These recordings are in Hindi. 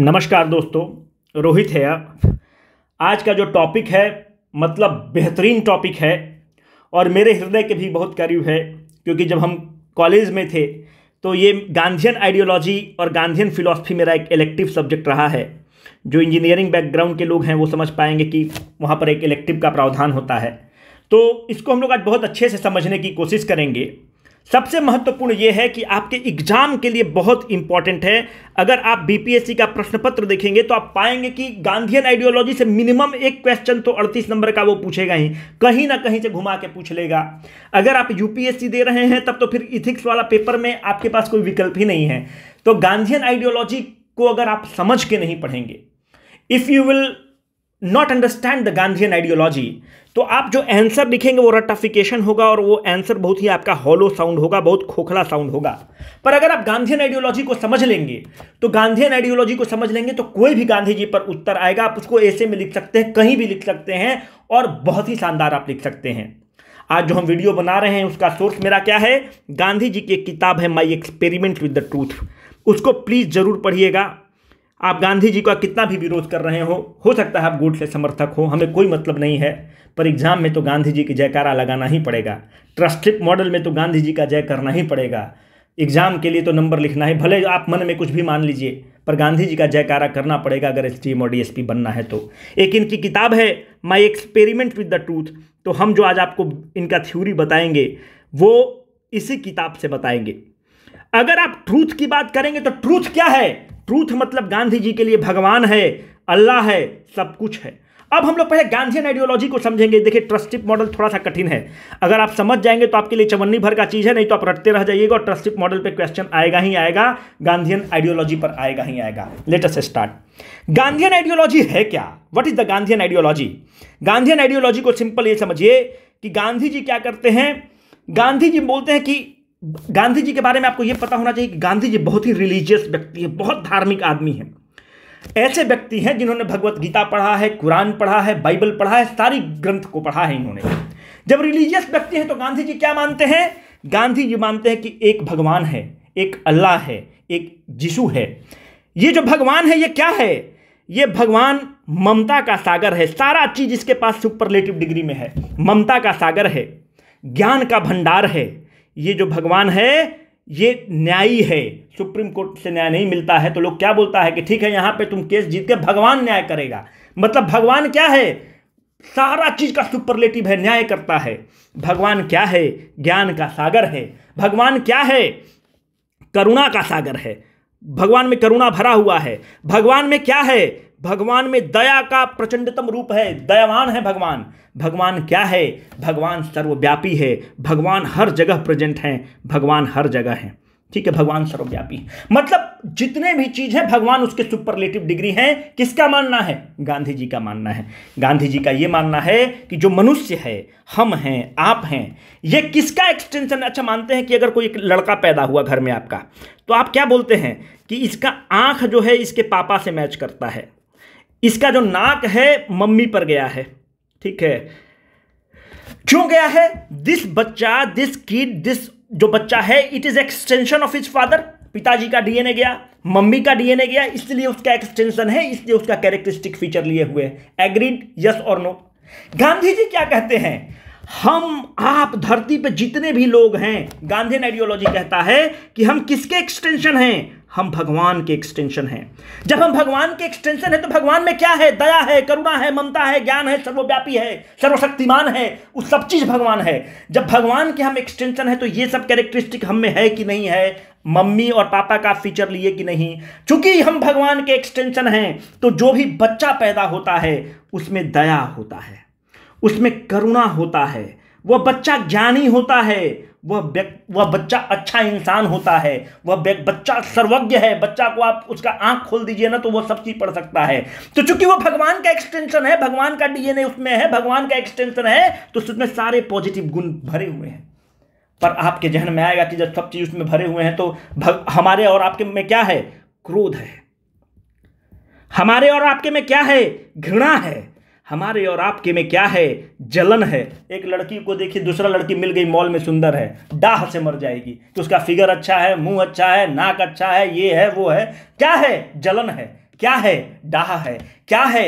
नमस्कार दोस्तों रोहित है आप आज का जो टॉपिक है मतलब बेहतरीन टॉपिक है और मेरे हृदय के भी बहुत करीब है क्योंकि जब हम कॉलेज में थे तो ये गांधीन आइडियोलॉजी और गांधियन फिलॉसफी मेरा एक इलेक्टिव सब्जेक्ट रहा है जो इंजीनियरिंग बैकग्राउंड के लोग हैं वो समझ पाएंगे कि वहाँ पर एक इलेक्टिव का प्रावधान होता है तो इसको हम लोग आज बहुत अच्छे से समझने की कोशिश करेंगे सबसे महत्वपूर्ण यह है कि आपके एग्जाम के लिए बहुत इंपॉर्टेंट है अगर आप बीपीएससी का प्रश्न पत्र देखेंगे तो आप पाएंगे कि गांधीयन आइडियोलॉजी से मिनिमम एक क्वेश्चन तो 38 नंबर का वो पूछेगा ही कहीं ना कहीं से घुमा के पूछ लेगा अगर आप यूपीएससी दे रहे हैं तब तो फिर इथिक्स वाला पेपर में आपके पास कोई विकल्प ही नहीं है तो गांधीयन आइडियोलॉजी को अगर आप समझ के नहीं पढ़ेंगे if you will not understand the Gandhian ideology तो आप जो आंसर लिखेंगे वो रटाफिकेशन होगा और वो आंसर बहुत ही आपका हॉलो साउंड होगा बहुत खोखला साउंड होगा पर अगर आप गांधीन आइडियोलॉजी को समझ लेंगे तो गांधीन आइडियोलॉजी को समझ लेंगे तो कोई भी गांधी जी पर उत्तर आएगा आप उसको ऐसे में लिख सकते हैं कहीं भी लिख सकते हैं और बहुत ही शानदार आप लिख सकते हैं आज जो हम वीडियो बना रहे हैं उसका सोर्स मेरा क्या है गांधी जी की एक किताब है my experiment with the truth उसको प्लीज़ ज़रूर पढ़िएगा आप गांधी जी का कितना भी विरोध कर रहे हो हो सकता है आप गोट से समर्थक हो हमें कोई मतलब नहीं है पर एग्ज़ाम में तो गांधी जी की जयकारा लगाना ही पड़ेगा ट्रस्टिप मॉडल में तो गांधी जी का जय करना ही पड़ेगा एग्ज़ाम के लिए तो नंबर लिखना है भले आप मन में कुछ भी मान लीजिए पर गांधी जी का जयकारा करना पड़ेगा अगर एस और डीएसपी बनना है तो एक इनकी किताब है my experiment with the truth तो हम जो आज आपको इनका थ्योरी बताएंगे वो इसी किताब से बताएंगे अगर आप ट्रूथ की बात करेंगे तो ट्रूथ क्या है ट्रूथ मतलब गांधी जी के लिए भगवान है अल्लाह है सब कुछ है अब हम लोग पहले गांधीन आइडियोलॉजी को समझेंगे देखिए ट्रस्टिप मॉडल थोड़ा सा कठिन है अगर आप समझ जाएंगे तो आपके लिए चवन्नी भर का चीज़ है नहीं तो आप रटते रह जाइएगा और ट्रस्टिप मॉडल पे क्वेश्चन आएगा ही आएगा गांधीन आइडियोलॉजी पर आएगा ही आएगा लेटेस्ट स्टार्ट गांधीन आइडियोलॉजी है क्या what is the Gandhian ideology Gandhian ideology को सिंपल ये समझिए कि गांधी जी क्या करते हैं गांधी जी बोलते हैं कि गांधी जी के बारे में आपको यह पता होना चाहिए कि गांधी जी बहुत ही रिलीजियस व्यक्ति है बहुत धार्मिक आदमी है ऐसे व्यक्ति हैं जिन्होंने भगवत गीता पढ़ा है कुरान पढ़ा है बाइबल पढ़ा है सारी ग्रंथ को पढ़ा है इन्होंने जब रिलीजियस व्यक्ति हैं तो गांधी जी क्या मानते हैं गांधी जी मानते हैं कि एक भगवान है एक अल्लाह है एक यीशु है ये जो भगवान है ये क्या है ये भगवान ममता का सागर है सारा चीज इसके पास सुपरलेटिव डिग्री में है ममता का सागर है ज्ञान का भंडार है ये जो भगवान है ये न्यायी है सुप्रीम कोर्ट से न्याय नहीं मिलता है तो लोग क्या बोलता है कि ठीक है यहाँ पे तुम केस जीत के भगवान न्याय करेगा मतलब भगवान क्या है सारा चीज का सुपरलेटिव है न्याय करता है भगवान क्या है ज्ञान का सागर है भगवान क्या है करुणा का सागर है भगवान में करुणा भरा हुआ है भगवान में क्या है भगवान में दया का प्रचंडतम रूप है दयावान है भगवान भगवान क्या है भगवान सर्वव्यापी है भगवान हर जगह प्रेजेंट हैं भगवान हर जगह हैं ठीक है भगवान सर्वव्यापी मतलब जितने भी चीज है भगवान उसके सुपरलेटिव डिग्री हैं किसका मानना है गांधी जी का मानना है गांधी जी का ये मानना है कि जो मनुष्य है हम हैं आप हैं ये किसका एक्सटेंशन अच्छा मानते हैं कि अगर कोई एक लड़का पैदा हुआ घर में आपका तो आप क्या बोलते हैं कि इसका आंख जो है इसके पापा से मैच करता है इसका जो नाक है मम्मी पर गया है ठीक है क्यों गया है दिस बच्चा दिस किड दिस जो बच्चा है it is extension of his father पिताजी का डीएनए गया मम्मी का डीएनए गया इसलिए उसका एक्सटेंशन है इसलिए उसका कैरेक्टरिस्टिक फीचर लिए हुए एग्रीड यस और नो गांधी जी क्या कहते हैं हम आप धरती पे जितने भी लोग हैं गांधी आइडियोलॉजी कहता है कि हम किसके एक्सटेंशन हैं हम भगवान के एक्सटेंशन हैं जब हम भगवान के एक्सटेंशन हैं तो भगवान में क्या है दया है करुणा है ममता है ज्ञान है सर्वव्यापी है सर्वशक्तिमान है वो सब चीज भगवान है जब भगवान के हम एक्सटेंशन है तो ये सब कैरेक्टरिस्टिक हम में है कि नहीं है मम्मी और पापा का फीचर लिए कि नहीं चूंकि हम भगवान के एक्सटेंशन हैं तो जो भी बच्चा पैदा होता है उसमें दया होता है उसमें करुणा होता है वह बच्चा ज्ञानी होता है वह वह बच्चा अच्छा इंसान होता है वह बच्चा सर्वज्ञ है बच्चा को आप उसका आंख खोल दीजिए ना तो वह सब चीज पढ़ सकता है तो चूंकि वह भगवान का एक्सटेंशन है भगवान का डीएनए उसमें है भगवान का एक्सटेंशन है तो उसमें सारे पॉजिटिव गुण भरे हुए हैं पर आपके जहन में आएगा कि जब सब चीज उसमें भरे हुए हैं तो हमारे और आपके में क्या है क्रोध है हमारे और आपके में क्या है घृणा है हमारे और आपके में क्या है जलन है एक लड़की को देखिए दूसरा लड़की मिल गई मॉल में सुंदर है डाह से मर जाएगी कि तो उसका फिगर अच्छा है मुंह अच्छा है नाक अच्छा है ये है वो है क्या है जलन है क्या है डाह है क्या है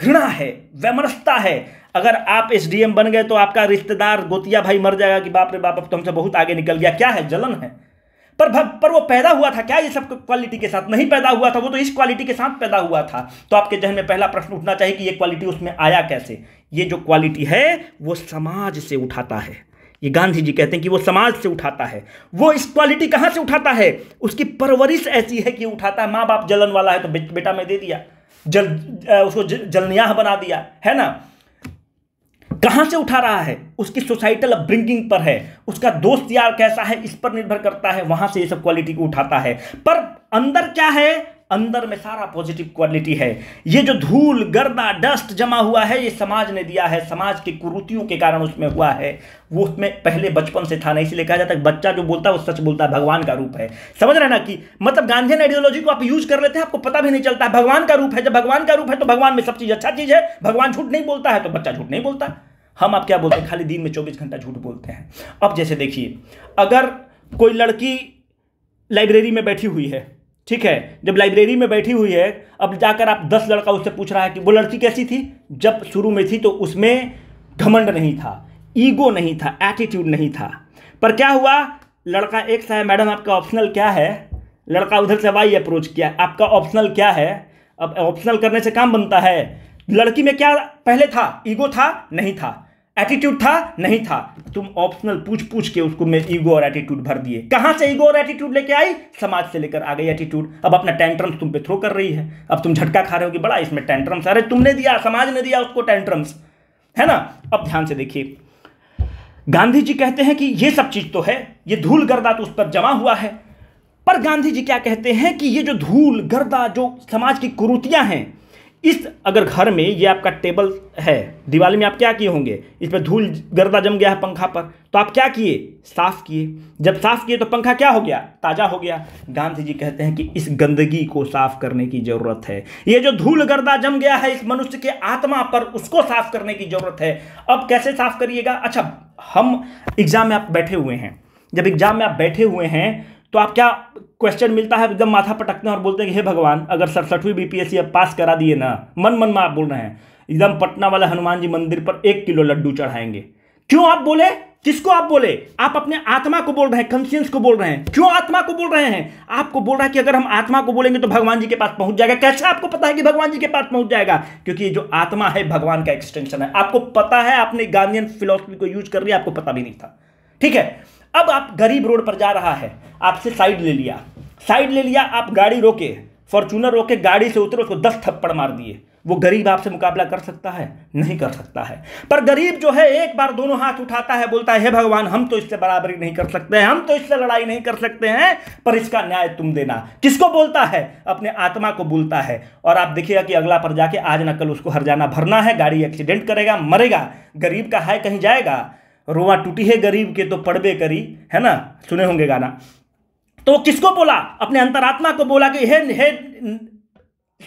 घृणा है वैमनस्ता है अगर आप एस बन गए तो आपका रिश्तेदार गोतिया भाई मर जाएगा कि बाप रे बाप अब तो हमसे बहुत आगे निकल गया क्या है जलन है पर पर वो पैदा हुआ था क्या ये सब क्वालिटी के साथ नहीं पैदा हुआ था वो तो इस क्वालिटी के साथ पैदा हुआ था तो आपके जहन में पहला प्रश्न उठना चाहिए कि ये क्वालिटी उसमें आया कैसे ये जो क्वालिटी है वो समाज से उठाता है ये गांधी जी कहते हैं कि वो समाज से उठाता है वो इस क्वालिटी कहाँ से उठाता है उसकी परवरिश ऐसी है कि उठाता है माँ बाप जलन वाला है तो बेटा मैं दे दिया जल उसको जलनियाह बना दिया है ना कहां से उठा रहा है उसकी सोसाइटल अपब्रिंगिंग पर है उसका दोस्त यार कैसा है इस पर निर्भर करता है वहां से ये सब क्वालिटी को उठाता है पर अंदर क्या है अंदर में सारा पॉजिटिव क्वालिटी है ये जो धूल गर्दा डस्ट जमा हुआ है ये समाज ने दिया है समाज की कुरुतियों के कारण उसमें हुआ है वो उसमें पहले बचपन से था नहीं इसलिए कहा जाता है बच्चा जो बोलता है वो सच बोलता है भगवान का रूप है समझ रहे ना कि मतलब गांधी आइडियोलॉजी को आप यूज कर लेते हैं आपको पता भी नहीं चलता है भगवान का रूप है जब भगवान का रूप है तो भगवान में सब चीज अच्छा चीज है भगवान झूठ नहीं बोलता है तो बच्चा झूठ नहीं बोलता हम आप क्या बोलते हैं खाली दिन में चौबीस घंटा झूठ बोलते हैं अब जैसे देखिए अगर कोई लड़की लाइब्रेरी में बैठी हुई है ठीक है जब लाइब्रेरी में बैठी हुई है अब जाकर आप दस लड़का उससे पूछ रहा है कि वो लड़की कैसी थी जब शुरू में थी तो उसमें घमंड नहीं था ईगो नहीं था एटीट्यूड नहीं था पर क्या हुआ लड़का एक सा है मैडम आपका ऑप्शनल क्या है लड़का उधर से वाई अप्रोच किया आपका ऑप्शनल क्या है अब ऑप्शनल करने से काम बनता है लड़की में क्या पहले था ईगो था नहीं था एटीट्यूड था नहीं था तुम ऑप्शनल पूछ पूछ के उसको में ईगो और एटीट्यूड भर दिए कहां से ईगो और एटीट्यूड लेके आई समाज से लेकर आ गई एटीट्यूड अब अपना टेंट्रम्स तुम पे थ्रो कर रही है अब तुम झटका खा रहे हो कि बड़ा इसमें टेंट्रम्स अरे तुमने दिया समाज ने दिया उसको टेंट्रम्स है ना अब ध्यान से देखिए गांधी जी कहते हैं कि ये सब चीज़ तो है ये धूल गर्दा तो उस पर जमा हुआ है पर गांधी जी क्या कहते हैं कि ये जो धूल गर्दा जो समाज की कुरूतियां हैं इस अगर घर में ये आपका टेबल है दिवाली में आप क्या किए होंगे इस पर धूल गर्दा जम गया है पंखा पर तो आप क्या किए साफ किए जब साफ किए तो पंखा क्या हो गया ताज़ा हो गया गांधी जी कहते हैं कि इस गंदगी को साफ करने की ज़रूरत है ये जो धूल गर्दा जम गया है इस मनुष्य के आत्मा पर उसको साफ करने की ज़रूरत है अब कैसे साफ करिएगा अच्छा हम एग्ज़ाम में आप बैठे हुए हैं जब एग्ज़ाम में आप बैठे हुए हैं तो आप क्या क्वेश्चन मिलता है एकदम माथा पटकते हैं और बोलते हैं कि हे भगवान अगर सड़सठवीं बीपीएससी पी पास करा दिए ना मन मन में आप बोल रहे हैं एकदम पटना वाले हनुमान जी मंदिर पर एक किलो लड्डू चढ़ाएंगे क्यों आप बोले किसको आप बोले आप अपने आत्मा को बोल रहे हैं कंसियंस को बोल रहे हैं क्यों आत्मा को बोल रहे हैं आपको बोल रहा है कि अगर हम आत्मा को बोलेंगे तो भगवान जी के पास पहुंच जाएगा कैसे आपको पता है कि भगवान जी के पास पहुंच जाएगा क्योंकि ये जो आत्मा है भगवान का एक्सटेंशन है आपको पता है आपने गांधीन फिलोसफी को यूज कर लिया आपको पता भी नहीं था ठीक है अब आप गरीब रोड पर जा रहा है आपसे साइड ले लिया साइड ले लिया आप गाड़ी रोके फॉर्चूनर रोके गाड़ी से उतरे उसको दस थप्पड़ मार दिए वो गरीब आपसे मुकाबला कर सकता है नहीं कर सकता है पर गरीब जो है एक बार दोनों हाथ उठाता है बोलता है हे भगवान हम तो इससे बराबरी नहीं कर सकते हैं हम तो इससे लड़ाई नहीं कर सकते हैं पर इसका न्याय तुम देना किसको बोलता है अपने आत्मा को बोलता है और आप देखिएगा कि अगला पर जाके आज ना कल उसको हर जाना भरना है गाड़ी एक्सीडेंट करेगा मरेगा गरीब का है कहीं जाएगा रोवा टूटी है गरीब के तो पड़बे करी है ना सुने होंगे गाना तो किसको बोला अपने अंतरात्मा को बोला कि हे हे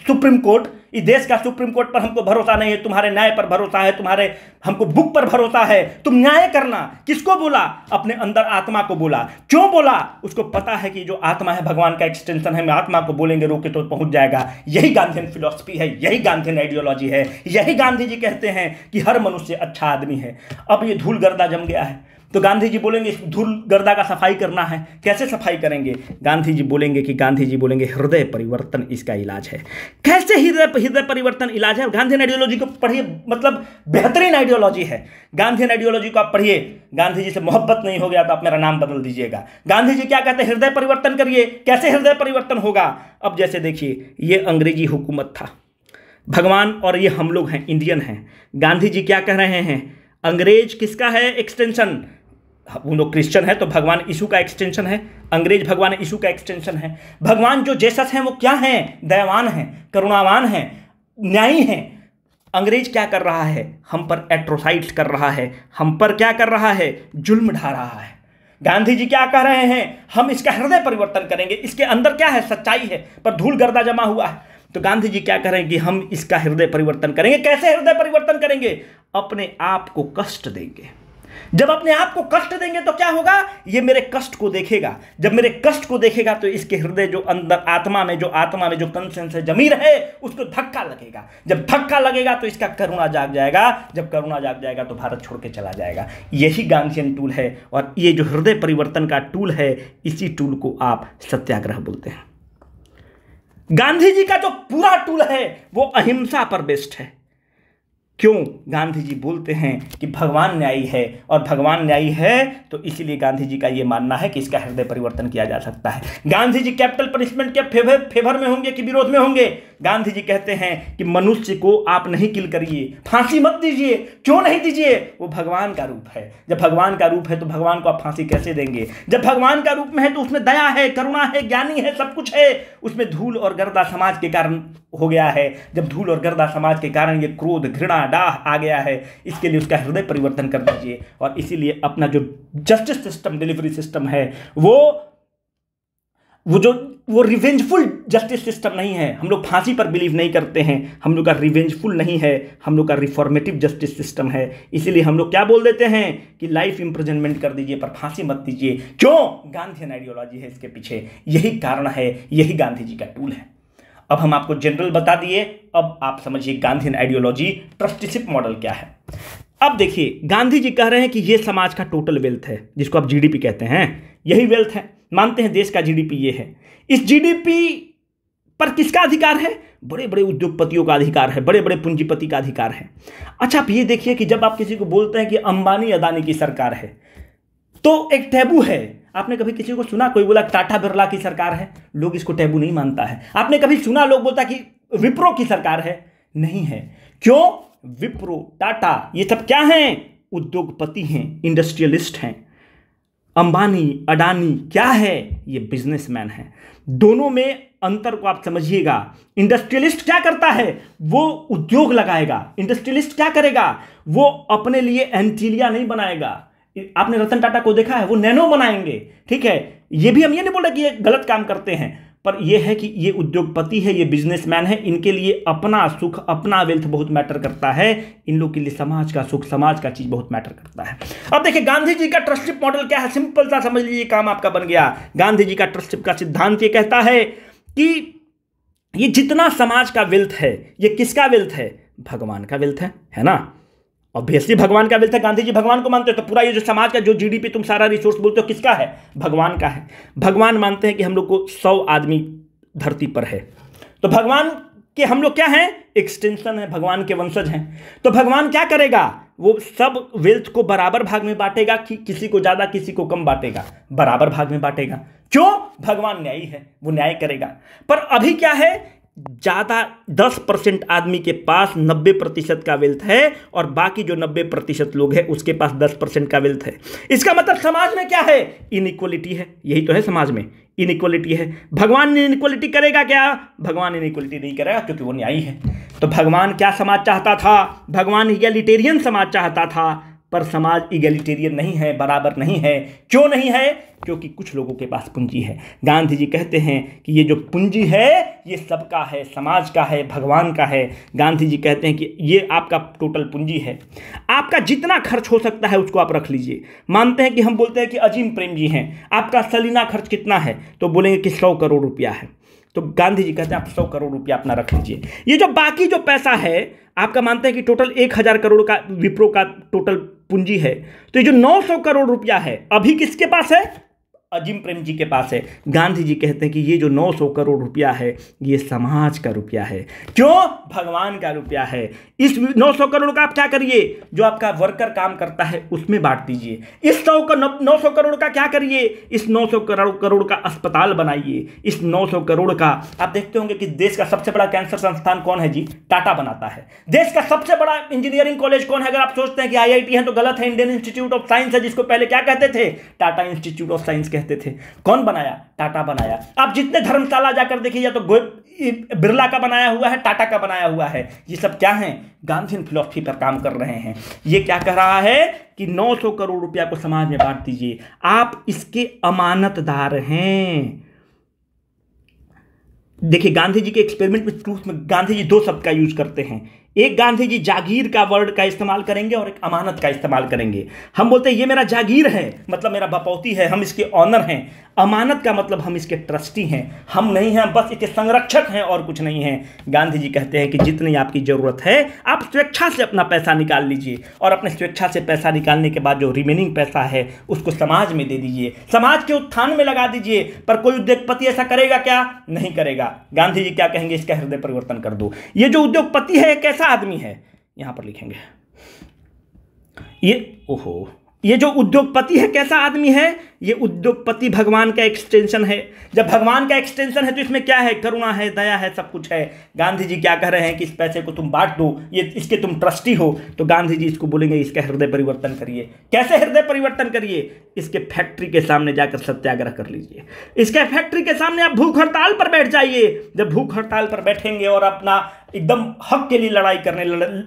सुप्रीम कोर्ट इस देश का सुप्रीम कोर्ट पर हमको भरोसा नहीं है तुम्हारे न्याय पर भरोसा है तुम्हारे हमको बुक पर भरोसा है तुम न्याय करना किसको बोला अपने अंदर आत्मा को बोला क्यों बोला उसको पता है कि जो आत्मा है भगवान का एक्सटेंशन है मैं आत्मा को बोलेंगे रोके तो पहुंच जाएगा यही गांधीन फिलोसफी है यही गांधीन आइडियोलॉजी है यही गांधी जी कहते हैं कि हर मनुष्य अच्छा आदमी है अब ये धूल गर्दा जम गया है तो गांधी जी बोलेंगे धूल गर्दा का सफाई करना है कैसे सफाई करेंगे गांधी जी बोलेंगे कि गांधी जी बोलेंगे हृदय परिवर्तन इसका इलाज है कैसे हृदय हृदय परिवर्तन इलाज है और गांधी आइडियोलॉजी को पढ़िए मतलब बेहतरीन आइडियोलॉजी है गांधी आइडियोलॉजी को आप पढ़िए गांधी जी से मोहब्बत नहीं हो गया तो आप मेरा नाम बदल दीजिएगा गांधी जी क्या कहते हैं हृदय परिवर्तन करिए कैसे हृदय परिवर्तन होगा अब जैसे देखिए ये अंग्रेजी हुकूमत था भगवान और ये हम लोग हैं इंडियन हैं गांधी जी क्या कह रहे हैं अंग्रेज किसका है एक्सटेंशन वो लोग क्रिश्चियन है तो भगवान यीशु का एक्सटेंशन है अंग्रेज भगवान यीशु का एक्सटेंशन है भगवान जो जेसस हैं वो क्या हैं दयावान हैं करुणावान हैं न्यायी हैं अंग्रेज क्या कर रहा है हम पर एट्रोसाइट कर रहा है हम पर क्या कर रहा है जुल्म ढा रहा है गांधी जी क्या कह रहे हैं हम इसका हृदय परिवर्तन करेंगे इसके अंदर क्या है सच्चाई है पर धूल गर्दा जमा हुआ है तो गांधी जी क्या कह रहे हैं कि हम इसका हृदय परिवर्तन करेंगे कैसे हृदय परिवर्तन करेंगे अपने आप को कष्ट देंगे जब अपने आप को कष्ट देंगे तो क्या होगा ये मेरे कष्ट को देखेगा जब मेरे कष्ट को देखेगा तो इसके हृदय जो अंदर आत्मा में जो आत्मा में जो कंसेंस है जमीर है उसको धक्का लगेगा जब धक्का लगेगा तो इसका करुणा जाग जाएगा जब करुणा जाग जाएगा तो भारत छोड़ के चला जाएगा यही गांधीन टूल है और ये जो हृदय परिवर्तन का टूल है इसी टूल को आप सत्याग्रह बोलते हैं गांधी जी का जो पूरा टूल है वो अहिंसा पर बेस्ड है क्यों गांधी जी बोलते हैं कि भगवान न्यायी है और भगवान न्यायी है तो इसलिए गांधी जी का ये मानना है कि इसका हृदय परिवर्तन किया जा सकता है गांधी जी कैपिटल पनिशमेंट के फेवर फेवर में होंगे कि विरोध में होंगे गांधी जी कहते हैं कि मनुष्य को आप नहीं किल करिए फांसी मत दीजिए क्यों नहीं दीजिए वो भगवान का रूप है जब भगवान का रूप है तो भगवान को आप फांसी कैसे देंगे जब भगवान का रूप में है तो उसमें दया है करुणा है ज्ञानी है सब कुछ है उसमें धूल और गर्दा समाज के कारण हो गया है जब धूल और गर्दा समाज के कारण ये क्रोध घृणा डाह आ गया है इसके लिए उसका हृदय परिवर्तन कर दीजिए और इसीलिए अपना जो जस्टिस सिस्टम डिलीवरी सिस्टम है वो वो जो वो रिवेंजफुल जस्टिस सिस्टम नहीं है हम लोग फांसी पर बिलीव नहीं करते हैं हम लोग का रिवेंजफुल नहीं है हम लोग का रिफॉर्मेटिव जस्टिस सिस्टम है इसीलिए हम लोग क्या बोल देते हैं कि लाइफ इम्प्रिजनमेंट कर दीजिए पर फांसी मत दीजिए क्यों गांधी आइडियोलॉजी है इसके पीछे यही कारण है यही गांधी जी का टूल है अब हम आपको जनरल बता दिए अब आप समझिए गांधीन आइडियोलॉजी ट्रस्टीशिप मॉडल क्या है अब देखिए गांधी जी कह रहे हैं कि ये समाज का टोटल वेल्थ है जिसको आप जीडीपी कहते हैं यही वेल्थ है मानते हैं देश का जीडीपी ये है इस जीडीपी पर किसका अधिकार है बड़े बड़े उद्योगपतियों का अधिकार है बड़े बड़े पूंजीपति का अधिकार है अच्छा आप ये देखिए कि जब आप किसी को बोलते हैं कि अंबानी अदानी की सरकार है तो एक टैबू है आपने कभी किसी को सुना कोई बोला टाटा बिरला की सरकार है लोग इसको टैबू नहीं मानता है आपने कभी सुना लोग बोलता कि विप्रो की सरकार है नहीं है क्यों विप्रो टाटा ये सब क्या हैं उद्योगपति हैं इंडस्ट्रियलिस्ट हैं अंबानी अडानी क्या है ये बिजनेसमैन है दोनों में अंतर को आप समझिएगा इंडस्ट्रियलिस्ट क्या करता है वो उद्योग लगाएगा इंडस्ट्रियलिस्ट क्या करेगा वो अपने लिए एंटीलिया नहीं बनाएगा आपने रतन टाटा को देखा है वो नैनो बनाएंगे ठीक है ये भी हम ये नहीं बोल रहे कि ये गलत काम करते हैं पर यह है कि ये उद्योगपति है ये बिजनेसमैन है इनके लिए अपना सुख अपना वेल्थ बहुत मैटर करता है इन लोग के लिए समाज का सुख समाज का चीज बहुत मैटर करता है अब देखिए गांधी जी का ट्रस्टशिप मॉडल क्या है सिंपल सा समझ लीजिए काम आपका बन गया गांधी जी का ट्रस्टशिप का सिद्धांत ये कहता है कि ये जितना समाज का वेल्थ है ये किसका वेल्थ है भगवान का वेल्थ है है ना ऑब्वियसली भगवान का विल था गांधी जी भगवान को मानते हो तो पूरा ये जो समाज का जो जीडीपी तुम सारा रिसोर्स बोलते हो किसका है भगवान का है भगवान मानते हैं कि हम लोग को सौ आदमी धरती पर है तो भगवान के हम लोग क्या हैं एक्सटेंशन है भगवान के वंशज हैं तो भगवान क्या करेगा वो सब वेल्थ को बराबर भाग में बांटेगा कि किसी को ज़्यादा किसी को कम बांटेगा बराबर भाग में बांटेगा क्यों भगवान न्यायी है वो न्याय करेगा पर अभी क्या है ज़्यादा दस परसेंट आदमी के पास नब्बे प्रतिशत का वेल्थ है और बाकी जो नब्बे प्रतिशत लोग हैं उसके पास दस परसेंट का वेल्थ है इसका मतलब समाज में क्या है इनक्वलिटी है यही तो है समाज में इनक्वलिटी है भगवान इनक्वलिटी करेगा क्या भगवान इनक्वलिटी नहीं करेगा क्योंकि वो न्यायी है तो भगवान क्या समाज चाहता था भगवान इगेलिटेरियन समाज चाहता था पर समाज इगेलिटेरियन नहीं है बराबर नहीं है क्यों नहीं है क्योंकि कुछ लोगों के पास पूंजी है गांधी जी कहते हैं कि ये जो पूंजी है ये सबका है समाज का है भगवान का है गांधी जी कहते हैं कि ये आपका टोटल पूंजी है आपका जितना खर्च हो सकता है उसको आप रख लीजिए मानते हैं कि हम बोलते हैं कि अजीम प्रेम जी हैं आपका सलीना खर्च कितना है तो बोलेंगे कि सौ करोड़ रुपया है तो गांधी जी कहते हैं आप सौ करोड़ रुपया अपना रख लीजिए ये जो बाकी जो पैसा है आपका मानते हैं कि टोटल एक हज़ार करोड़ का विप्रो का टोटल पूंजी है तो ये जो नौ सौ करोड़ रुपया है अभी किसके पास है अजीम प्रेम जी के पास है गांधी जी कहते हैं कि ये जो 900 करोड़ रुपया है ये समाज का रुपया है क्यों भगवान का रुपया है इस 900 करोड़ का आप क्या करिए जो आपका वर्कर काम करता है उसमें बांट दीजिए इस सौ का नौ सौ करोड़ का क्या करिए इस 900 करोड़ करोड़ का अस्पताल बनाइए इस 900 करोड़ का आप देखते होंगे कि देश का सबसे बड़ा कैंसर संस्थान कौन है जी टाटा बनाता है देश का सबसे बड़ा इंजीनियरिंग कॉलेज कौन है अगर आप सोचते हैं कि आई है तो गलत है इंडियन इंस्टीट्यूट ऑफ साइंस है जिसको पहले क्या कहते थे टाटा इंस्टीट्यूट ऑफ साइंस कहते थे कौन बनाया टाटा बनाया आप जितने धर्मशाला जाकर देखिए या तो बिरला का बनाया हुआ है टाटा का बनाया हुआ है ये सब क्या है गांधी फिलोसफी पर काम कर रहे हैं ये क्या कह रहा है कि 900 करोड़ रुपया को समाज में बांट दीजिए आप इसके अमानतदार हैं देखिए गांधी जी के एक्सपेरिमेंट में ट्रूथ में गांधी जी दो शब्द का यूज करते हैं एक गांधी जी जागीर का वर्ड का इस्तेमाल करेंगे और एक अमानत का इस्तेमाल करेंगे हम बोलते हैं ये मेरा जागीर है मतलब मेरा बपौती है हम इसके ऑनर हैं अमानत का मतलब हम इसके ट्रस्टी हैं हम नहीं हैं बस इसके संरक्षक हैं और कुछ नहीं हैं गांधी जी कहते हैं कि जितनी आपकी ज़रूरत है आप स्वेच्छा से अपना पैसा निकाल लीजिए और अपने स्वेच्छा से पैसा निकालने के बाद जो रिमेनिंग पैसा है उसको समाज में दे दीजिए समाज के उत्थान में लगा दीजिए पर कोई उद्योगपति ऐसा करेगा क्या नहीं करेगा गांधी जी क्या कहेंगे इसका हृदय परिवर्तन कर दो ये जो उद्योगपति है कैसे कैसा आदमी है यहां पर लिखेंगे ये ओहो ये जो उद्योगपति है कैसा आदमी है ये उद्योगपति भगवान का एक्सटेंशन है जब भगवान का एक्सटेंशन है तो इसमें क्या है करुणा है दया है सब कुछ है गांधी जी क्या कह रहे हैं कि इस पैसे को तुम बांट दो ये इसके तुम ट्रस्टी हो तो गांधी जी इसको बोलेंगे इसका हृदय परिवर्तन करिए कैसे हृदय परिवर्तन करिए इसके फैक्ट्री के सामने जाकर सत्याग्रह कर लीजिए इसके फैक्ट्री के सामने आप भूख हड़ताल पर बैठ जाइए जब भूख हड़ताल पर बैठेंगे और अपना एकदम हक के लिए लड़ाई करने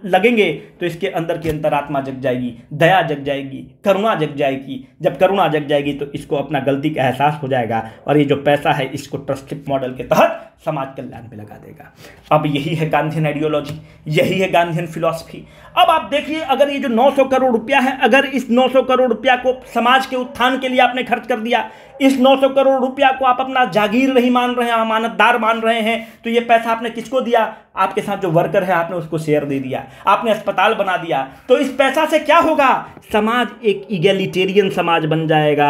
लगेंगे तो इसके अंदर की अंतरात्मा जग जाएगी दया जग जाएगी करुणा जग जाएगी जब करुणा जग जाएगी तो इसको अपना गलती का एहसास हो जाएगा और ये जो पैसा है इसको ट्रस्टिप मॉडल के तहत समाज कल्याण में लगा देगा अब यही है गांधीन आइडियोलॉजी यही है गांधीन फिलोसफी अब आप देखिए अगर ये जो 900 करोड़ रुपया है अगर इस 900 करोड़ रुपया को समाज के उत्थान के लिए आपने खर्च कर दिया इस 900 करोड़ रुपया को आप अपना जागीर नहीं मान रहे हैं अमानतदार मान रहे हैं तो ये पैसा आपने किसको दिया आप आपके साथ जो वर्कर है आपने उसको शेयर दे दिया आपने अस्पताल बना दिया तो इस पैसा से क्या होगा समाज एक इगेलिटेरियन समाज बन जाएगा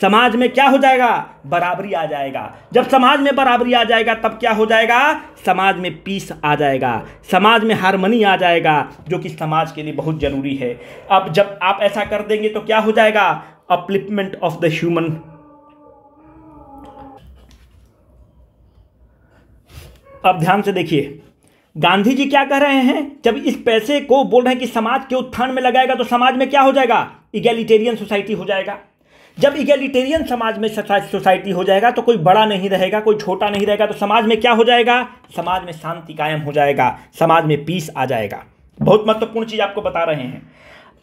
समाज में क्या हो जाएगा बराबरी आ जाएगा जब समाज में बराबरी आ जाएगा तब क्या हो जाएगा समाज में पीस आ जाएगा समाज में हारमनी आ जाएगा जो कि समाज के लिए बहुत ज़रूरी है अब जब आप ऐसा कर देंगे तो क्या हो जाएगा अपलिपमेंट ऑफ द ह्यूमन अब ध्यान से देखिए गांधी जी क्या कह रहे हैं जब इस पैसे को बोल रहे हैं कि समाज के उत्थान में लगाएगा तो समाज में क्या हो जाएगा इगेलिटेरियन सोसाइटी हो जाएगा जब इगेलिटेरियन समाज में सोसाइटी हो जाएगा तो कोई बड़ा नहीं रहेगा कोई छोटा नहीं रहेगा तो समाज में क्या हो जाएगा समाज में शांति कायम हो जाएगा समाज में पीस आ जाएगा बहुत महत्वपूर्ण चीज़ आपको बता रहे हैं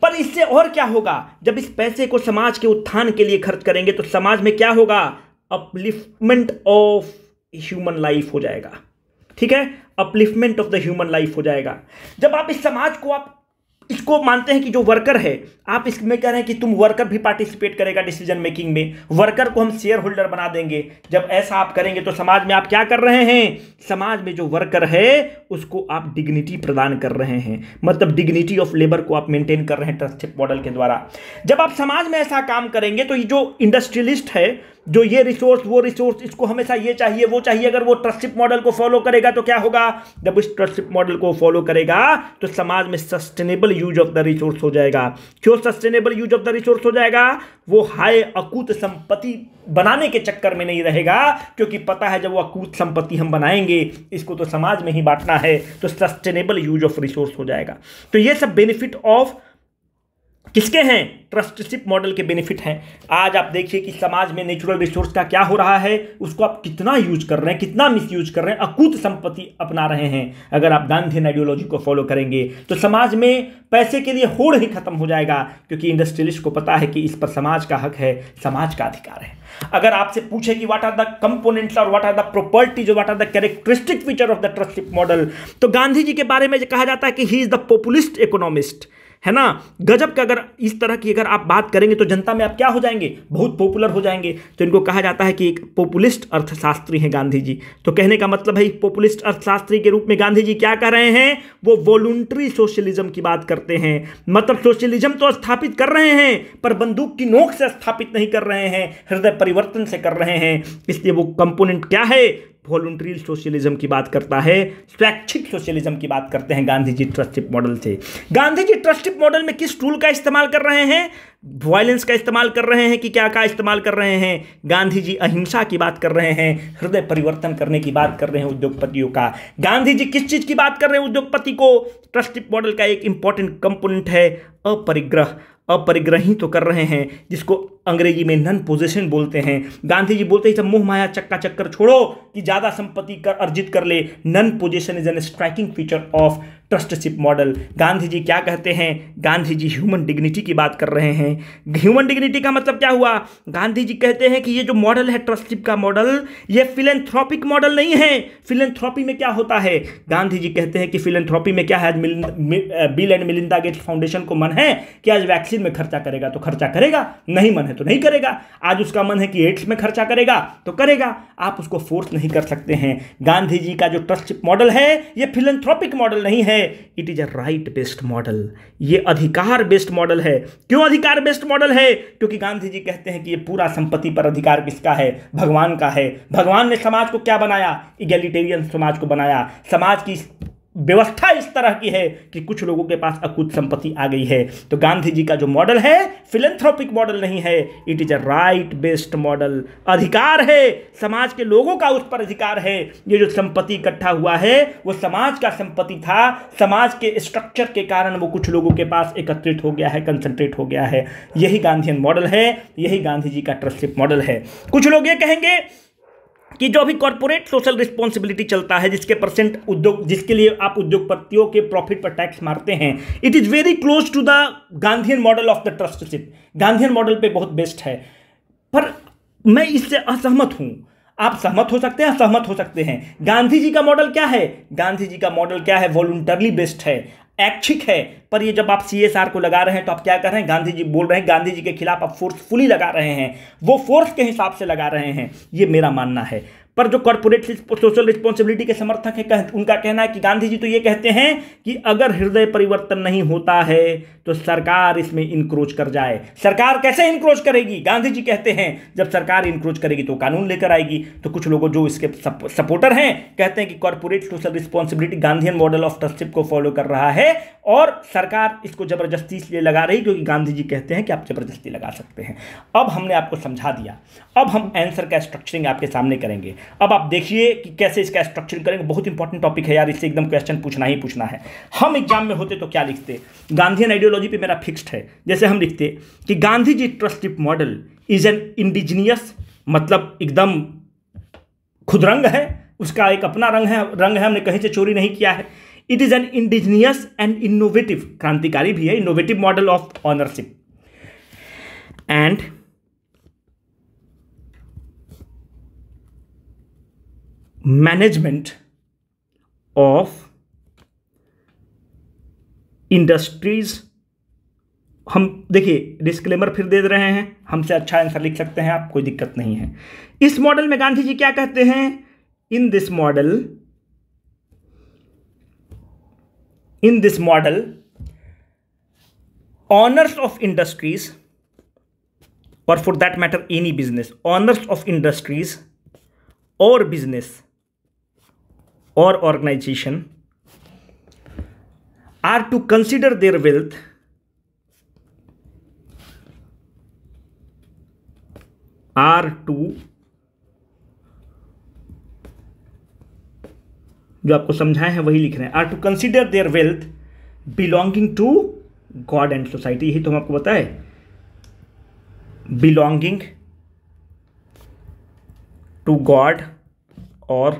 पर इससे और क्या होगा जब इस पैसे को समाज के उत्थान के लिए खर्च करेंगे तो समाज में क्या होगा अपलिफ्टमेंट ऑफ ह्यूमन लाइफ हो जाएगा ठीक है upliftment of the human life हो जाएगा जब आप इस समाज को आप इसको मानते हैं कि जो वर्कर है आप इसमें कह रहे हैं कि तुम वर्कर भी पार्टिसिपेट करेगा डिसीजन मेकिंग में वर्कर को हम शेयर होल्डर बना देंगे जब ऐसा आप करेंगे तो समाज में आप क्या कर रहे हैं समाज में जो वर्कर है उसको आप डिग्निटी प्रदान कर रहे हैं मतलब डिग्निटी ऑफ लेबर को आप मेंटेन कर रहे हैं ट्रस्टेड मॉडल के द्वारा जब आप समाज में ऐसा काम करेंगे तो ये जो इंडस्ट्रियलिस्ट है जो ये रिसोर्स वो रिसोर्स इसको हमेशा ये चाहिए वो चाहिए अगर वो ट्रस्टशिप मॉडल को फॉलो करेगा तो क्या होगा जब इस ट्रस्टशिप मॉडल को फॉलो करेगा तो समाज में sustainable use of the resource हो जाएगा क्यों sustainable use of the resource हो जाएगा वो हाय अकूत संपत्ति बनाने के चक्कर में नहीं रहेगा क्योंकि पता है जब वो अकूत संपत्ति हम बनाएंगे इसको तो समाज में ही बांटना है तो सस्टेनेबल यूज ऑफ रिसोर्स हो जाएगा तो ये सब बेनिफिट ऑफ किसके हैं ट्रस्टशिप मॉडल के बेनिफिट हैं आज आप देखिए कि समाज में नेचुरल रिसोर्स का क्या हो रहा है उसको आप कितना यूज कर रहे हैं कितना मिस यूज कर रहे हैं अकूत संपत्ति अपना रहे हैं अगर आप गांधी आइडियोलॉजी को फॉलो करेंगे तो समाज में पैसे के लिए होड़ ही खत्म हो जाएगा क्योंकि इंडस्ट्रियलिस्ट को पता है कि इस पर समाज का हक है समाज का अधिकार है अगर आपसे पूछे कि वाट आर द कंपोनेंट्स और what are the properties what are the characteristic feature of the trusteeship model तो गांधी जी के बारे में कहा जाता है कि he is the populist economist है ना गजब का अगर इस तरह की अगर आप बात करेंगे तो जनता में आप क्या हो जाएंगे बहुत पॉपुलर हो जाएंगे तो इनको कहा जाता है कि एक पॉपुलिस्ट अर्थशास्त्री हैं गांधी जी तो कहने का मतलब है पॉपुलिस्ट अर्थशास्त्री के रूप में गांधी जी क्या कह रहे हैं वो वॉलुंट्री सोशलिज्म की बात करते हैं मतलब सोशलिज्म तो स्थापित कर रहे हैं पर बंदूक की नोक से स्थापित नहीं कर रहे हैं हृदय परिवर्तन से कर रहे हैं इसलिए वो कंपोनेंट क्या है वॉल्ट्री सोशलिज्म की बात करता है स्वैच्छिक सोशलिज्म की बात करते हैं गांधी जी ट्रस्टिप मॉडल से गांधी जी ट्रस्टिप मॉडल में किस टूल का इस्तेमाल कर रहे हैं वायलेंस का इस्तेमाल कर रहे हैं कि क्या का इस्तेमाल कर रहे हैं गांधी जी अहिंसा की बात कर रहे हैं हृदय परिवर्तन करने की बात कर रहे हैं उद्योगपतियों का गांधी जी किस चीज़ की बात कर रहे हैं उद्योगपति को ट्रस्टिप मॉडल का एक इंपॉर्टेंट कंपोनेंट है अपरिग्रह अपरिग्रही तो कर रहे हैं जिसको अंग्रेजी में नन पोजिशन बोलते हैं गांधी जी बोलते हैं मोह माया चक्का चक्कर छोड़ो कि ज़्यादा संपत्ति कर अर्जित कर ले non possession is an striking feature of trusteeship model Gandhi ji क्या कहते हैं गांधी जी ह्यूमन डिग्निटी की बात कर रहे हैं ह्यूमन डिग्निटी का मतलब क्या हुआ गांधी जी कहते हैं कि ये जो मॉडल है ट्रस्टशिप का मॉडल ये फिलेंथ्रॉपिक मॉडल नहीं है फिलेंथ्रॉपी में क्या होता है गांधी जी कहते हैं कि फिलेंथ्रॉपी में क्या है Bill and Melinda Gates Foundation को मन है कि आज वैक्सीन में खर्चा करेगा तो खर्चा करेगा नहीं मन है तो। तो नहीं करेगा आज उसका मन है कि एड्स में खर्चा करेगा तो करेगा आप उसको फोर्स नहीं कर सकते हैं गांधी जी का जो ट्रस्ट मॉडल है ये फिलेंथ्रॉपिक मॉडल नहीं है it is a right based model ये अधिकार बेस्ड मॉडल है क्यों अधिकार बेस्ड मॉडल है क्योंकि गांधी जी कहते हैं कि ये पूरा संपत्ति पर अधिकार किसका है भगवान का है भगवान ने समाज को क्या बनाया इगेलिटेरियन समाज को बनाया समाज की व्यवस्था इस तरह की है कि कुछ लोगों के पास अकूत संपत्ति आ गई है तो गांधी जी का जो मॉडल है फिलेंथ्रोपिक मॉडल नहीं है it is a right based model अधिकार है समाज के लोगों का उस पर अधिकार है ये जो संपत्ति इकट्ठा हुआ है वो समाज का संपत्ति था समाज के स्ट्रक्चर के कारण वो कुछ लोगों के पास एकत्रित हो गया है कंसनट्रेट हो गया है यही गांधीयन मॉडल है यही गांधी जी का ट्रस्टशिप मॉडल है कुछ लोग ये कहेंगे कि जो अभी कॉरपोरेट सोशल रिस्पॉन्सिबिलिटी चलता है जिसके परसेंट उद्योग जिसके लिए आप उद्योगपतियों के प्रॉफिट पर टैक्स मारते हैं it is very close to the Gandhian model of the trusteeship Gandhian model पे बहुत बेस्ट है पर मैं इससे असहमत हूँ आप सहमत हो सकते हैं असहमत हो सकते हैं गांधी जी का मॉडल क्या है गांधी जी का मॉडल क्या है वॉलंटरली बेस्ट है ऐच्छिक है पर ये जब आप सी को लगा रहे हैं तो आप क्या कर रहे हैं गांधी जी बोल रहे हैं गांधी जी के खिलाफ आप फोर्सफुली लगा रहे हैं वो फोर्स के हिसाब से लगा रहे हैं ये मेरा मानना है पर जो कॉरपोरेट सोशल रिस्पॉन्सिबिलिटी के समर्थक है कह, उनका कहना है कि गांधी जी तो ये कहते हैं कि अगर हृदय परिवर्तन नहीं होता है तो सरकार इसमें इंक्रोच कर जाए सरकार कैसे इंक्रोच करेगी गांधी जी कहते हैं जब सरकार इंक्रोच करेगी तो कानून लेकर आएगी तो कुछ लोगों जो इसके सप, सपोर्टर हैं कहते हैं कि corporate social responsibility Gandhian model of trusteeship को फॉलो कर रहा है और सरकार इसको जबरदस्ती इसलिए लगा रही क्योंकि गांधी जी कहते हैं कि आप जबरदस्ती लगा सकते हैं अब हमने आपको समझा दिया अब हम आंसर का स्ट्रक्चरिंग आपके सामने करेंगे अब आप देखिए कि कैसे इसका स्ट्रक्चर करेंगे बहुत इंपॉर्टेंट टॉपिक है यार इससे एकदम क्वेश्चन पूछना ही पूछना है हम एग्जाम में होते तो क्या लिखते गांधीन आइडियोलॉजी पे मेरा फिक्स्ड है जैसे हम लिखते कि Gandhi ji trusteeship model is an indigenous मतलब एकदम खुदरंग है उसका एक अपना रंग है रंग है हमने कहीं से चोरी नहीं किया है it is an indigenous and innovative क्रांतिकारी भी है innovative model of ownership and management of industries हम देखिए डिस्क्लेमर फिर दे रहे हैं हमसे अच्छा आंसर लिख सकते हैं आप कोई दिक्कत नहीं है इस मॉडल में गांधी जी क्या कहते हैं in this model in this model owners of industries और for that matter any business owners of industries और business or organization are to consider their wealth are to जो आपको समझाए हैं वही लिख रहे हैं are to consider their wealth belonging to God and society यही तो हम आपको बताए बिलोंगिंग टू गॉड और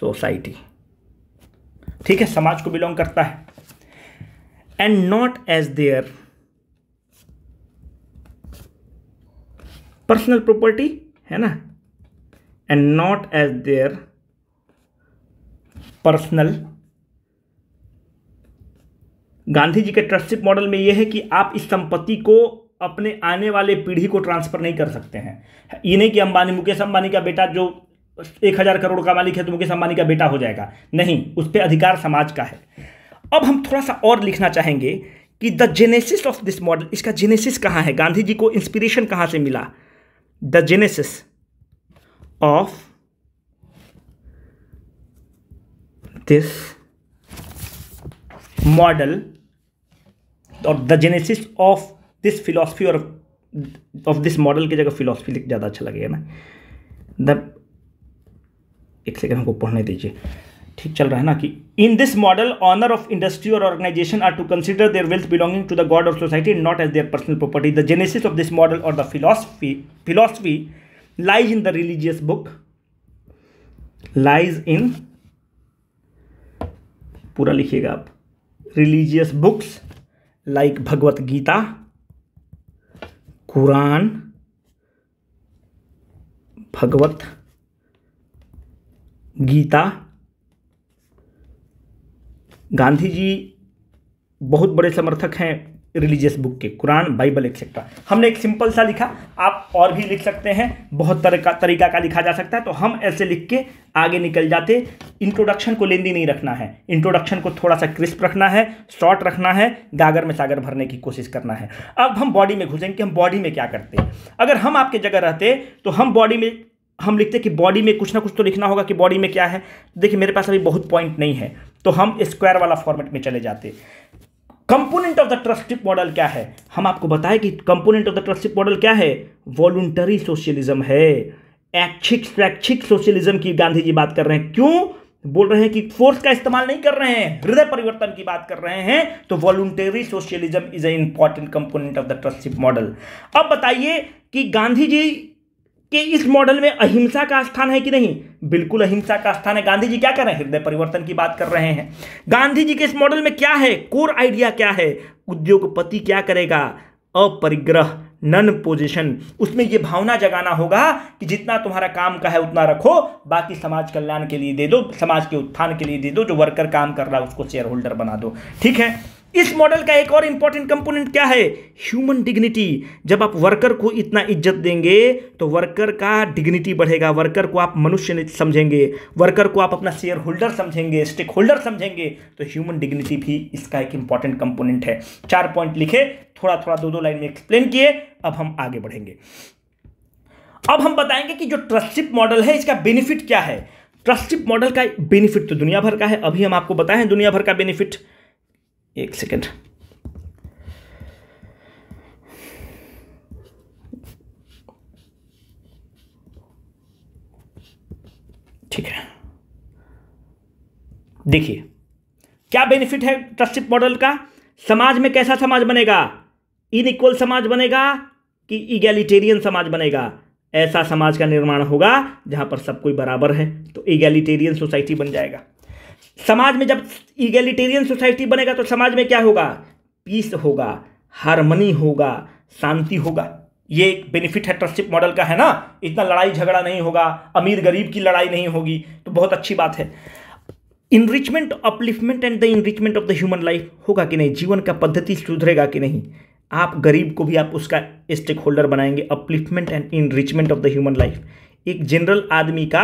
सोसाइटी ठीक है समाज को बिलोंग करता है and not as their personal property है ना and not as their personal Gandhi ji के ट्रस्टशिप मॉडल में यह है कि आप इस संपत्ति को अपने आने वाले पीढ़ी को ट्रांसफर नहीं कर सकते हैं ये नहीं कि अंबानी मुकेश अंबानी का बेटा जो एक हज़ार करोड़ का मालिक है तो मुकेश अंबानी का बेटा हो जाएगा नहीं उस पर अधिकार समाज का है अब हम थोड़ा सा और लिखना चाहेंगे कि the genesis of this model इसका जेनेसिस कहाँ है गांधी जी को इंस्पिरेशन कहाँ से मिला the genesis of this model और the genesis of this philosophy और ऑफ दिस मॉडल की जगह फिलोसफी लिख ज़्यादा अच्छा लगेगा ना द एक सेकेंड हमको पढ़ने दीजिए ठीक चल रहा है ना कि in this model owner of industry और organization are to consider their wealth belonging to the God of society not as their personal property the genesis of this model और the philosophy philosophy lies in the religious book lies in पूरा लिखिएगा आप religious books like Bhagavad Gita Quran Bhagavad Gita Gandhi ji बहुत बड़े समर्थक हैं रिलीजियस बुक के कुरान बाइबल एक्सेट्रा हमने एक सिंपल सा लिखा आप और भी लिख सकते हैं बहुत तरह का तरीका का लिखा जा सकता है तो हम ऐसे लिख के आगे निकल जाते इंट्रोडक्शन को लेंदी नहीं रखना है इंट्रोडक्शन को थोड़ा सा क्रिस्प रखना है शॉर्ट रखना है गागर में सागर भरने की कोशिश करना है अब हम बॉडी में घुसेंगे हम बॉडी में क्या करते हैं अगर हम आपके जगह रहते तो हम बॉडी में हम लिखते हैं कि बॉडी में कुछ ना कुछ तो लिखना होगा कि बॉडी में क्या है देखिए मेरे पास अभी बहुत पॉइंट नहीं है तो हम स्क्वायर वाला फॉर्मेट में चले जाते component of the trusteeship model क्या है हम आपको बताएं कि component of the trusteeship model क्या है वॉलुंटरी सोशलिज्म है ऐच्छिक स्वैच्छिक सोशलिज्म की गांधी जी बात कर रहे हैं क्यों बोल रहे हैं कि फोर्स का इस्तेमाल नहीं कर रहे हैं हृदय परिवर्तन की बात कर रहे हैं तो voluntary socialism is a important component of the trusteeship model अब बताइए कि गांधी जी कि इस मॉडल में अहिंसा का स्थान है कि नहीं बिल्कुल अहिंसा का स्थान है गांधी जी क्या कर रहे हैं हृदय परिवर्तन की बात कर रहे हैं गांधी जी के इस मॉडल में क्या है कोर आइडिया क्या है उद्योगपति क्या करेगा अपरिग्रह नन पोजिशन उसमें यह भावना जगाना होगा कि जितना तुम्हारा काम का है उतना रखो बाकी समाज कल्याण के लिए दे दो समाज के उत्थान के लिए दे दो जो वर्कर काम कर रहा है उसको शेयर होल्डर बना दो ठीक है इस मॉडल का एक और इंपॉर्टेंट कंपोनेंट क्या है ह्यूमन डिग्निटी जब आप वर्कर को इतना इज्जत देंगे तो वर्कर का डिग्निटी बढ़ेगा वर्कर को आप मनुष्य समझेंगे वर्कर को आप अपना शेयर होल्डर समझेंगे स्टेक होल्डर समझेंगे तो ह्यूमन डिग्निटी भी इसका एक इंपॉर्टेंट कंपोनेंट है चार पॉइंट लिखे थोड़ा थोड़ा दो दो लाइन में एक्सप्लेन किए अब हम आगे बढ़ेंगे अब हम बताएंगे कि जो ट्रस्टशिप मॉडल है इसका बेनिफिट क्या है ट्रस्टशिप मॉडल का बेनिफिट तो दुनिया भर का है अभी हम आपको बताएं दुनिया भर का बेनिफिट एक सेकेंड ठीक है देखिए क्या बेनिफिट है ट्रस्टिप मॉडल का समाज में कैसा समाज बनेगा इन इक्वल समाज बनेगा कि इगैलिटेरियन समाज बनेगा ऐसा समाज का निर्माण होगा जहां पर सब कोई बराबर है तो इगैलिटेरियन सोसाइटी बन जाएगा समाज में जब इगेलिटेरियन सोसाइटी बनेगा तो समाज में क्या होगा पीस होगा हारमनी होगा शांति होगा ये एक बेनिफिट है ट्रस्टशिप मॉडल का है ना इतना लड़ाई झगड़ा नहीं होगा अमीर गरीब की लड़ाई नहीं होगी तो बहुत अच्छी बात है enrichment upliftment and the enrichment of the human life होगा कि नहीं जीवन का पद्धति सुधरेगा कि नहीं आप गरीब को भी आप उसका स्टेक होल्डर बनाएंगे upliftment and enrichment of the human life एक जनरल आदमी का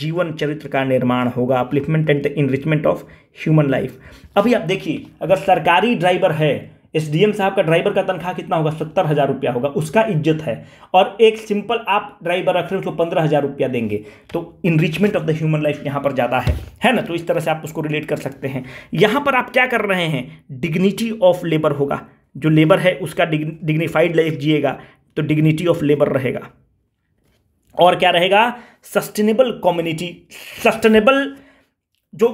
जीवन चरित्र का निर्माण होगा upliftment and the enrichment of human life अभी आप देखिए अगर सरकारी ड्राइवर है एस डी एम साहब का ड्राइवर का तनख्वाह कितना होगा सत्तर हज़ार रुपया होगा उसका इज्जत है और एक सिंपल आप ड्राइवर रख रहे हो उसको पंद्रह हज़ार रुपया देंगे तो enrichment of the human life यहाँ पर ज़्यादा है है ना तो इस तरह से आप उसको रिलेट कर सकते हैं यहाँ पर आप क्या कर रहे हैं डिग्निटी ऑफ लेबर होगा जो लेबर है उसका डिग्निफाइड लाइफ जिएगा तो डिग्निटी ऑफ लेबर रहेगा और क्या रहेगा सस्टेनेबल कम्युनिटी सस्टेनेबल जो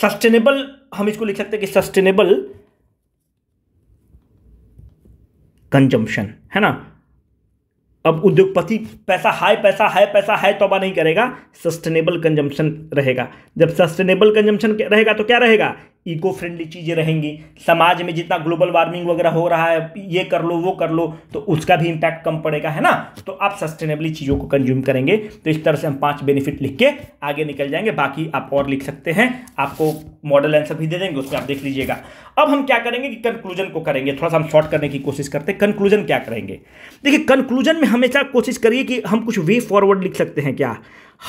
सस्टेनेबल हम इसको लिख सकते हैं कि सस्टेनेबल कंजम्पशन है ना अब उद्योगपति पैसा हाई पैसा है पैसा है तोबा नहीं करेगा सस्टेनेबल कंजम्पशन रहेगा जब सस्टेनेबल कंजम्पशन रहेगा तो क्या रहेगा इको फ्रेंडली चीज़ें रहेंगी समाज में जितना ग्लोबल वार्मिंग वगैरह हो रहा है ये कर लो वो कर लो तो उसका भी इम्पैक्ट कम पड़ेगा है ना तो आप सस्टेनेबली चीज़ों को कंज्यूम करेंगे तो इस तरह से हम पाँच बेनिफिट लिख के आगे निकल जाएंगे बाकी आप और लिख सकते हैं आपको मॉडल आंसर भी दे देंगे उसमें आप देख लीजिएगा अब हम क्या करेंगे कि कंक्लूजन को करेंगे थोड़ा सा हम शॉर्ट करने की कोशिश करते हैं कंक्लूजन क्या करेंगे देखिए कंक्लूजन में हमेशा कोशिश करिए कि हम कुछ वे फॉरवर्ड लिख सकते हैं क्या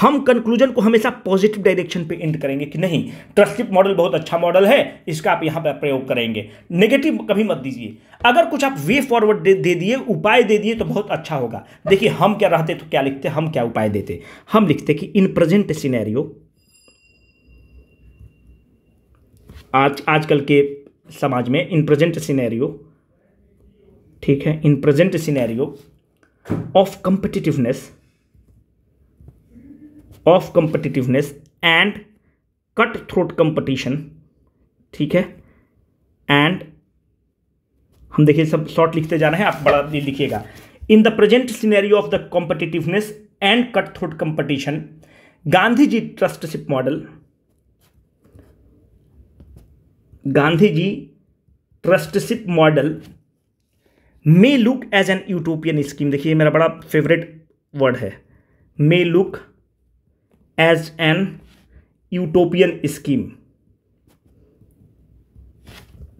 हम कंक्लूजन को हमेशा पॉजिटिव डायरेक्शन पे एंड करेंगे कि नहीं ट्रस्टिप मॉडल बहुत अच्छा मॉडल है इसका आप यहां पर प्रयोग करेंगे नेगेटिव कभी मत दीजिए अगर कुछ आप वे फॉरवर्ड दे दिए उपाय दे दिए तो बहुत अच्छा होगा देखिए हम क्या रहते तो क्या लिखते हम क्या उपाय देते हम लिखते कि इन प्रेजेंट सिनेरियो आज आजकल के समाज में इन प्रेजेंट सिनेरियो ठीक है in present scenario of competitiveness of competitiveness and cut throat competition ठीक है एंड हम देखिए सब शॉर्ट लिखते जा रहे हैं आप बड़ा लिखिएगा in the present scenario of the competitiveness and cut throat competition Gandhi ji trusteeship model Gandhi ji trusteeship model may look as an utopian scheme देखिए मेरा बड़ा फेवरेट वर्ड है may look as an utopian scheme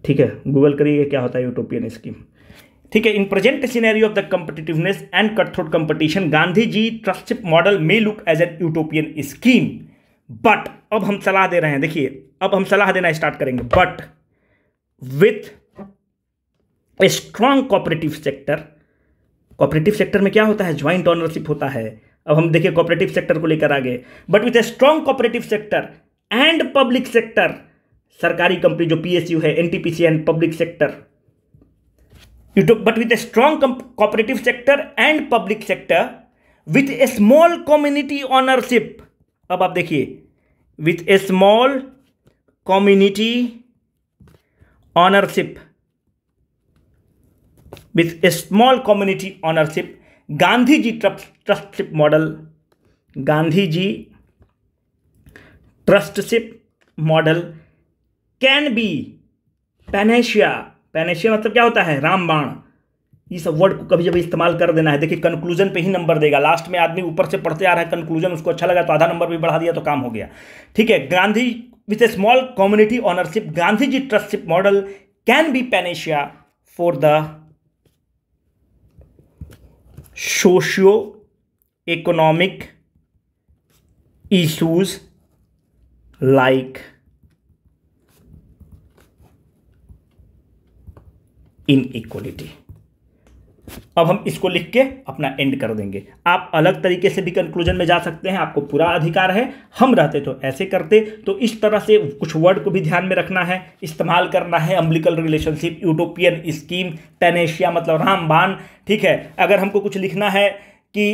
ठीक है गूगल करिएगा क्या होता है यूटोपियन स्कीम ठीक है in present scenario of the competitiveness and cutthroat competition Gandhi ji trusteeship model may look as an utopian scheme but अब हम सलाह दे रहे हैं देखिए अब हम सलाह देना स्टार्ट करेंगे but with a strong cooperative sector cooperative sector में क्या होता है ज्वाइंट ऑनरशिप होता है अब हम देखिए कॉपरेटिव सेक्टर को लेकर आ गए but with a strong cooperative sector and public sector सरकारी कंपनी जो पीएसयू है NTPC and public sector but with a strong cooperative sector and public sector with a small community ownership अब आप देखिए with a small community ownership with a small community ownership Gandhi ji trusteeship model Gandhi ji trusteeship model can be panacea panacea मतलब क्या होता है रामबाण इस वर्ड को कभी जब इस्तेमाल कर देना है देखिए कंक्लूजन पे ही नंबर देगा लास्ट में आदमी ऊपर से पढ़ते आ रहा है कंक्लूजन उसको अच्छा लगा तो आधा नंबर भी बढ़ा दिया तो काम हो गया ठीक है Gandhi with a small community ownership Gandhi ji trusteeship model can be panacea for the socio economic issues like inequality अब हम इसको लिख के अपना एंड कर देंगे आप अलग तरीके से भी कंक्लूजन में जा सकते हैं आपको पूरा अधिकार है हम रहते तो ऐसे करते तो इस तरह से कुछ वर्ड को भी ध्यान में रखना है इस्तेमाल करना है umbilical relationship utopian scheme panacea मतलब रामबान ठीक है अगर हमको कुछ लिखना है कि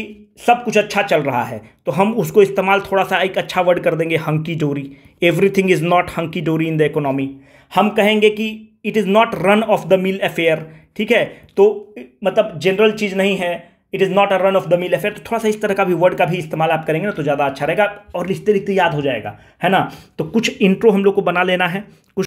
सब कुछ अच्छा चल रहा है तो हम उसको इस्तेमाल थोड़ा सा एक अच्छा वर्ड कर देंगे हंकी डोरी एवरीथिंग इज़ नॉट हंकी डोरी इन द इकोनॉमी हम कहेंगे कि it is not run of the mill affair ठीक है तो मतलब जनरल चीज़ नहीं है it is not a run of the mill affair तो थोड़ा सा इस तरह का भी वर्ड का भी इस्तेमाल आप करेंगे ना तो ज़्यादा अच्छा रहेगा और लिखते लिखते याद हो जाएगा है ना तो कुछ इंट्रो हम लोग को बना लेना है कुछ